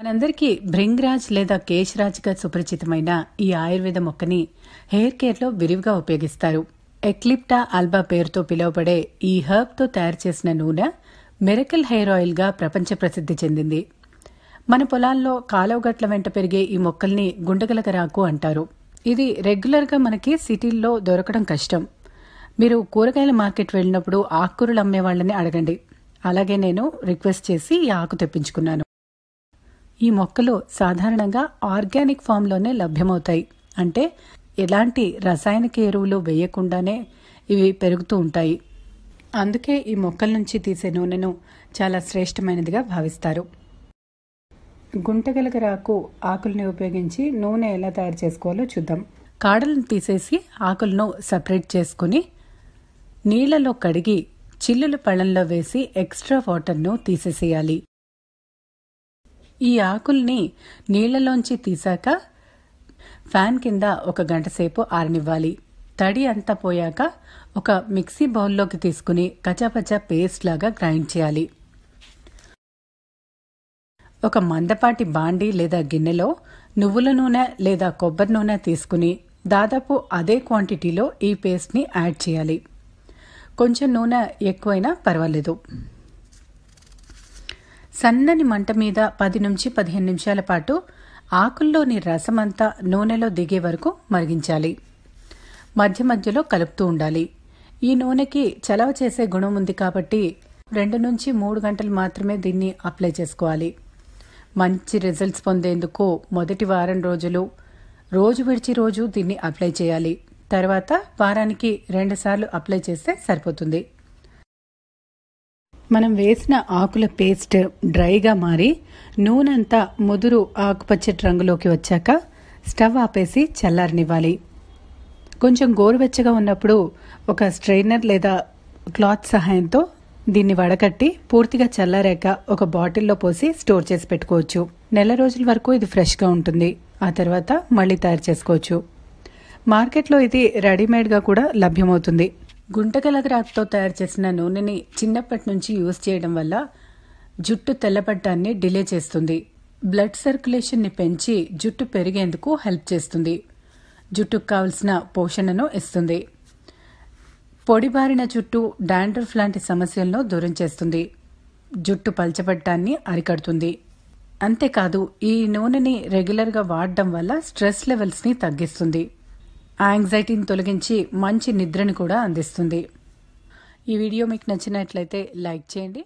మనందరికీ భృంగ్రాజ్ లేదా కేశ్రాజ్గా సుపరిచితమైన ఈ ఆయుర్వేద మొక్కని హెయిర్ కేర్లో విరివిగా ఉపయోగిస్తారు ఎక్లిప్టా ఆల్బా పేరుతో పిలువబడే ఈ హర్బ్తో తయారు చేసిన నూనె మెరకల్ హెయిర్ ఆయిల్గా ప్రపంచ ప్రసిద్ధి చెందింది మన పొలాల్లో కాలువగట్ల వెంట పెరిగే ఈ మొక్కల్ని గుండగలగరాకు అంటారు ఇది రెగ్యులర్గా మనకి సిటీల్లో దొరకడం కష్టం మీరు కూరగాయల మార్కెట్ వెళ్ళినప్పుడు ఆకుకూరలు అమ్మే వాళ్ళని అడగండి అలాగే నేను రిక్వెస్ట్ చేసి ఈ ఆకు తెప్పించుకున్నాను ఈ మొక్కలు సాధారణంగా ఆర్గానిక్ ఫామ్లోనే లభ్యమవుతాయి అంటే ఎలాంటి రసాయనిక ఎరువులు వేయకుండానే ఇవి పెరుగుతూ ఉంటాయి అందుకే ఈ మొక్కల నుంచి తీసే నూనెను చాలా శ్రేష్టమైనదిగా భావిస్తారు గుంటగలగరాకు ఆకుల్ని ఉపయోగించి నూనె ఎలా తయారు చేసుకోవాలో చూద్దాం కాడలను తీసేసి ఆకులను సపరేట్ చేసుకుని నీళ్లలో కడిగి చిల్లుల పళ్ళంలో వేసి ఎక్స్ట్రా వాటర్ను తీసేసేయాలి ఈ ఆకుల్ని నీళ్లలోంచి తీశాక ఫ్యాన్ కింద ఒక గంట సేపు ఆరనివ్వాలి తడి అంతా పోయాక ఒక మిక్సీ బౌల్లోకి తీసుకుని కచాపచా పేస్ట్ లాగా గ్రైండ్ చేయాలి ఒక మందపాటి బాండి లేదా గిన్నెలో నువ్వుల నూనె లేదా కొబ్బరి నూనె తీసుకుని దాదాపు అదే క్వాంటిటీలో ఈ పేస్ట్ని యాడ్ చేయాలి కొంచెం నూనె ఎక్కువైనా పర్వాలేదు సన్నని మంట మీద పది నుంచి పదిహేను నిమిషాల పాటు ఆకుల్లోని రసమంతా నూనెలో దిగే వరకు మరిగించాలి మధ్య మధ్యలో కలుపుతూ ఉండాలి ఈ నూనెకి చలవ చేసే గుణం ఉంది కాబట్టి రెండు నుంచి మూడు గంటలు మాత్రమే దీన్ని అప్లై చేసుకోవాలి మంచి రిజల్ట్స్ పొందేందుకు మొదటి వారం రోజులు రోజు విడిచి రోజు దీన్ని అప్లై చేయాలి తర్వాత వారానికి రెండుసార్లు అప్లై చేస్తే సరిపోతుంది మనం వేసిన ఆకుల పేస్ట్ డ్రైగా మారి నూనెంతా ముదురు ఆకుపచ్చటి రంగులోకి వచ్చాక స్టవ్ ఆపేసి చల్లారనివ్వాలి కొంచెం గోరువెచ్చగా ఉన్నప్పుడు ఒక స్ట్రైనర్ లేదా క్లాత్ సహాయంతో దీన్ని వడకట్టి పూర్తిగా చల్లారాక ఒక బాటిల్లో పోసి స్టోర్ చేసి పెట్టుకోవచ్చు నెల రోజుల వరకు ఇది ఫ్రెష్గా ఉంటుంది ఆ తర్వాత మళ్ళీ తయారు చేసుకోవచ్చు మార్కెట్లో ఇది రెడీమేడ్గా కూడా లభ్యమవుతుంది గుంటకలగ్రాతో తయారు చేసిన నూనెని చిన్నప్పటి నుంచి యూజ్ చేయడం వల్ల జుట్టు తెల్లబడ్డాన్ని డిలే చేస్తుంది బ్లడ్ సర్క్యులేషన్ని పెంచి జుట్టు పెరిగేందుకు హెల్ప్ చేస్తుంది జుట్టుకు కావలసిన పోషణను ఇస్తుంది పొడిబారిన జుట్టు డాండ్రఫ్ లాంటి సమస్యలను దూరం చేస్తుంది జుట్టు పల్చబడ్డాన్ని అరికడుతుంది అంతేకాదు ఈ నూనెని రెగ్యులర్గా వాడడం వల్ల స్ట్రెస్ లెవెల్స్ని తగ్గిస్తుంది యాంగ్జైటీని తొలగించి మంచి నిద్రను కూడా అందిస్తుంది ఈ వీడియో మీకు నచ్చినట్లయితే లైక్ చేయండి